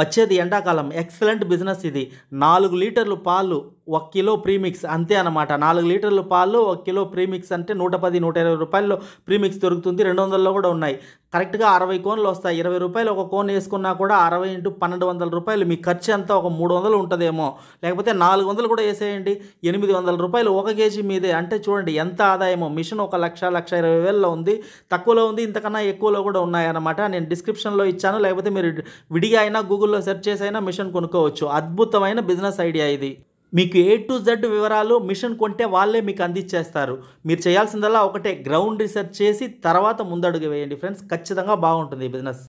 వచ్చేది ఎండాకాలం excellent business ఇది నాలుగు లీటర్లు పాలు ఒక కిలో ప్రీమిక్స్ అంతే అనమాట నాలుగు లీటర్ల పాలు ఒక కిలో ప్రీమిక్స్ అంటే నూట పది నూట ఇరవై రూపాయల్లో ప్రీమిక్స్ దొరుకుతుంది రెండు వందల్లో కూడా ఉన్నాయి కరెక్ట్గా అరవై కోన్లు వస్తాయి ఇరవై రూపాయలు ఒక కోన్ వేసుకున్నా కూడా అరవై ఇంటూ పన్నెండు వందల రూపాయలు మీ ఖర్చు అంతా ఒక మూడు వందలు ఉంటుందేమో లేకపోతే నాలుగు వందలు కూడా వేసేయండి ఎనిమిది వందల రూపాయలు ఒక కేజీ మీదే అంటే చూడండి ఎంత ఆదాయమో మిషన్ ఒక లక్ష లక్ష ఇరవై వేలలో ఉంది తక్కువలో ఉంది ఇంతకన్నా ఎక్కువలో కూడా ఉన్నాయన్నమాట నేను డిస్క్రిప్షన్లో ఇచ్చాను లేకపోతే మీరు విడిగా అయినా గూగుల్లో సెర్చ్ చేసి అయినా మిషన్ కొనుక్కోవచ్చు అద్భుతమైన బిజినెస్ ఐడియా ఇది మీకు ఏ టు జెడ్ వివరాలు మిషన్ కొంటే వాళ్ళే మీకు అందించేస్తారు మీరు చేయాల్సిందల్లా ఒకటే గ్రౌండ్ రీసెర్చ్ చేసి తర్వాత ముందడుగు వేయండి ఫ్రెండ్స్ ఖచ్చితంగా బాగుంటుంది ఈ బిజినెస్